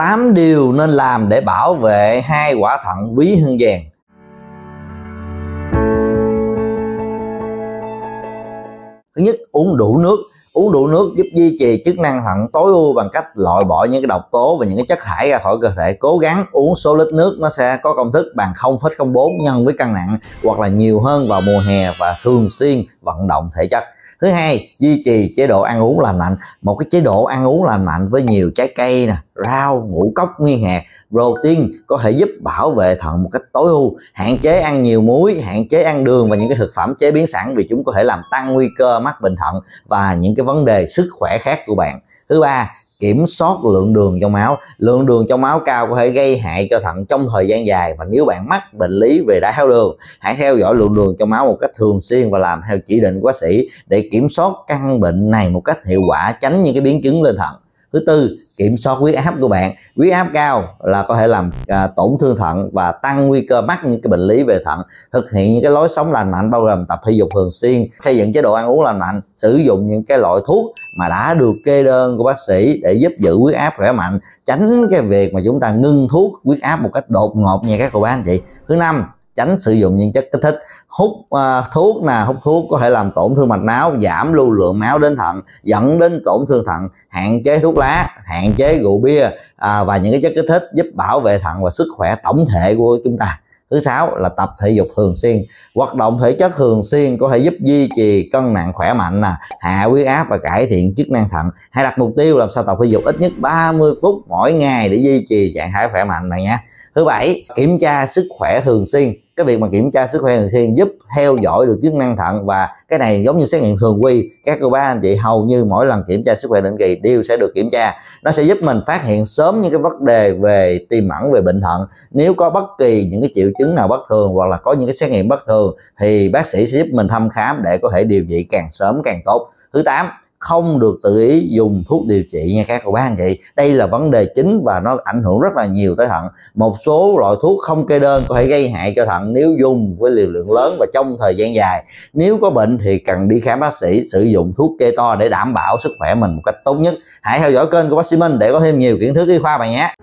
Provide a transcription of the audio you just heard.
8 điều nên làm để bảo vệ hai quả thận quý hơn vàng thứ nhất uống đủ nước uống đủ nước giúp duy trì chức năng thận tối ưu bằng cách loại bỏ những cái độc tố và những cái chất thải ra khỏi cơ thể cố gắng uống số lít nước nó sẽ có công thức bằng 0,04 nhân với cân nặng hoặc là nhiều hơn vào mùa hè và thường xuyên vận động thể chất thứ hai duy trì chế độ ăn uống lành mạnh một cái chế độ ăn uống lành mạnh với nhiều trái cây nè rau ngũ cốc nguyên hạt protein có thể giúp bảo vệ thận một cách tối ưu hạn chế ăn nhiều muối hạn chế ăn đường và những cái thực phẩm chế biến sẵn vì chúng có thể làm tăng nguy cơ mắc bệnh thận và những cái vấn đề sức khỏe khác của bạn thứ ba kiểm soát lượng đường trong máu lượng đường trong máu cao có thể gây hại cho thận trong thời gian dài và nếu bạn mắc bệnh lý về đái tháo đường hãy theo dõi lượng đường trong máu một cách thường xuyên và làm theo chỉ định của bác sĩ để kiểm soát căn bệnh này một cách hiệu quả tránh những cái biến chứng lên thận thứ tư kiểm soát huyết áp của bạn huyết áp cao là có thể làm à, tổn thương thận và tăng nguy cơ mắc những cái bệnh lý về thận thực hiện những cái lối sống lành mạnh bao gồm tập thể dục thường xuyên xây dựng chế độ ăn uống lành mạnh sử dụng những cái loại thuốc mà đã được kê đơn của bác sĩ để giúp giữ huyết áp khỏe mạnh tránh cái việc mà chúng ta ngưng thuốc huyết áp một cách đột ngột nha các cô bác anh chị thứ năm tránh sử dụng những chất kích thích hút uh, thuốc nè hút thuốc có thể làm tổn thương mạch máu giảm lưu lượng máu đến thận dẫn đến tổn thương thận hạn chế thuốc lá hạn chế rượu bia uh, và những cái chất kích thích giúp bảo vệ thận và sức khỏe tổng thể của chúng ta thứ sáu là tập thể dục thường xuyên hoạt động thể chất thường xuyên có thể giúp duy trì cân nặng khỏe mạnh nè hạ huyết áp và cải thiện chức năng thận hãy đặt mục tiêu làm sao tập thể dục ít nhất 30 phút mỗi ngày để duy trì trạng thái khỏe mạnh này nha thứ bảy kiểm tra sức khỏe thường xuyên cái việc mà kiểm tra sức khỏe thường xuyên giúp theo dõi được chức năng thận và cái này giống như xét nghiệm thường quy các cô bác anh chị hầu như mỗi lần kiểm tra sức khỏe định kỳ đều sẽ được kiểm tra nó sẽ giúp mình phát hiện sớm những cái vấn đề về tim ẩn về bệnh thận nếu có bất kỳ những cái triệu chứng nào bất thường hoặc là có những cái xét nghiệm bất thường thì bác sĩ sẽ giúp mình thăm khám để có thể điều trị càng sớm càng tốt thứ 8 không được tự ý dùng thuốc điều trị nha các cô bác anh chị đây là vấn đề chính và nó ảnh hưởng rất là nhiều tới thận một số loại thuốc không kê đơn có thể gây hại cho thận nếu dùng với liều lượng lớn và trong thời gian dài nếu có bệnh thì cần đi khám bác sĩ sử dụng thuốc kê to để đảm bảo sức khỏe mình một cách tốt nhất hãy theo dõi kênh của bác sĩ Minh để có thêm nhiều kiến thức y khoa bạn nhé